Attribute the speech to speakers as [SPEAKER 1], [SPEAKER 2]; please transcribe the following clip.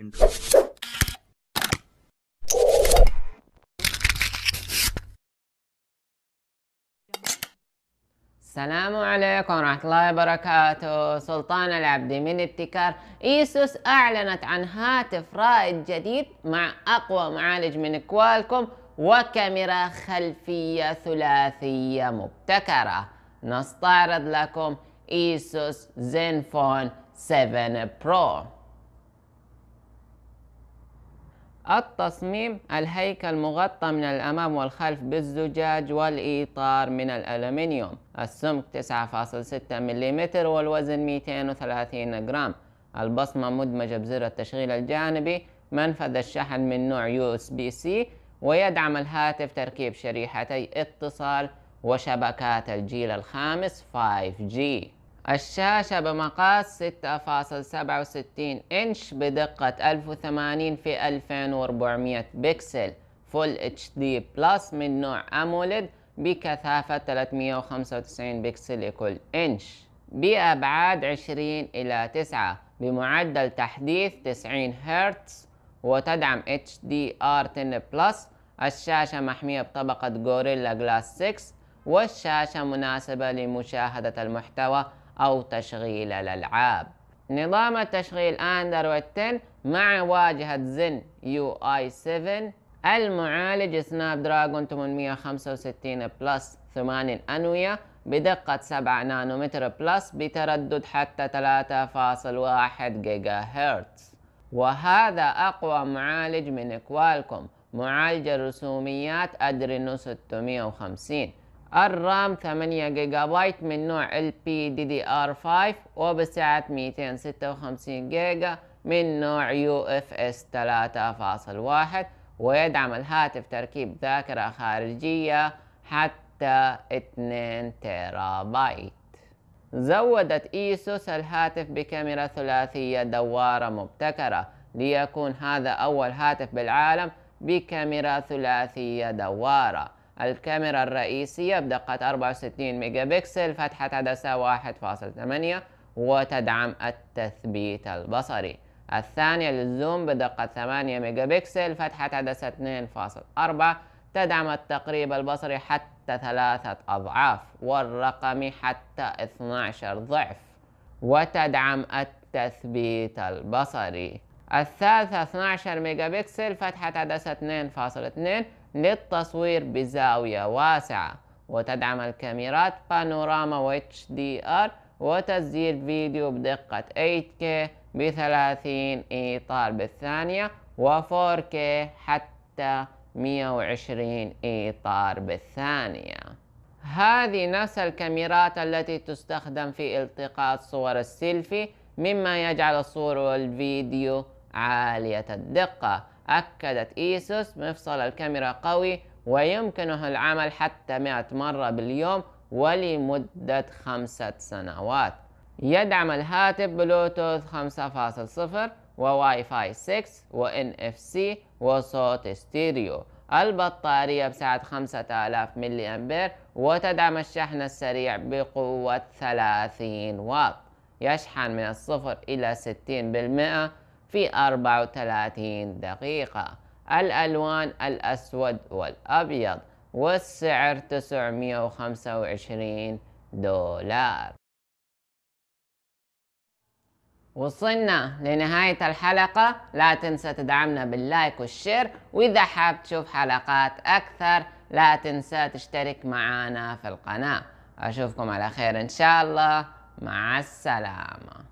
[SPEAKER 1] intro السلام عليكم ورحمة الله وبركاته سلطان العبدي من ابتكار ايسوس اعلنت عن هاتف رائد جديد مع اقوى معالج من كوالكوم وكاميرا خلفية ثلاثية مبتكرة نستعرض لكم ايسوس زينفون 7 برو التصميم الهيكل مغطى من الأمام والخلف بالزجاج والإطار من الألمنيوم السمك 9.6 ملم والوزن 230 جرام البصمة مدمجة بزر التشغيل الجانبي منفذ الشحن من نوع يو اس بي سي ويدعم الهاتف تركيب شريحتي اتصال وشبكات الجيل الخامس 5G الشاشة بمقاس 6.67 إنش بدقة 1080 في 2400 بكسل فول HD دي من نوع AMOLED بكثافة 395 بكسل لكل إنش بأبعاد 20 إلى 9 بمعدل تحديث 90 هرتز وتدعم HDR 10 بلس الشاشة محمية بطبقة غوريلا جلاس 6 والشاشة مناسبة لمشاهدة المحتوى أو تشغيل الألعاب نظام التشغيل أندرويد 10 مع واجهة زن يو آي 7 المعالج سناب دراجون 865 بلس 8 أنوية بدقة 7 نانومتر بلس بتردد حتى 3.1 جيجا هرتز وهذا أقوى معالج من كوالكوم معالج الرسوميات أدرينو 650 الرام 8 جيجا بايت من نوع ال بي 5 وبسعة 256 جيجا من نوع UFS 3.1 ويدعم الهاتف تركيب ذاكرة خارجية حتى 2 تيرا بايت زودت ايسوس الهاتف بكاميرا ثلاثية دوارة مبتكرة ليكون هذا أول هاتف بالعالم بكاميرا ثلاثية دوارة الكاميرا الرئيسية بدقة 64 ميجا بكسل فتحة عدسة 1.8 وتدعم التثبيت البصري الثانية للزوم بدقة 8 ميجا بكسل فتحة عدسة 2.4 تدعم التقريب البصري حتى ثلاثة أضعاف والرقمي حتى 12 ضعف وتدعم التثبيت البصري الثالثة 12 ميجا بكسل فتحة عدسة 2.2 للتصوير بزاوية واسعة وتدعم الكاميرات بانوراما و دي ار وتسجيل فيديو بدقة 8K ب 30 إطار بالثانية و 4K حتى 120 إطار بالثانية هذه نفس الكاميرات التي تستخدم في التقاط صور السيلفي مما يجعل الصور والفيديو عالية الدقة أكدت إيسوس مفصل الكاميرا قوي ويمكنه العمل حتى 100 مرة باليوم ولمدة خمسة سنوات يدعم الهاتف بلوتوث 5.0 وواي فاي 6 وان اف سي وصوت ستيريو البطارية بسعة 5000 ملي أمبير وتدعم الشحن السريع بقوة 30 واط يشحن من الصفر إلى 60% في 34 دقيقة الألوان الأسود والأبيض والسعر 925 دولار وصلنا لنهاية الحلقة لا تنسى تدعمنا باللايك والشير وإذا حاب تشوف حلقات أكثر لا تنسى تشترك معنا في القناة أشوفكم على خير إن شاء الله مع السلامة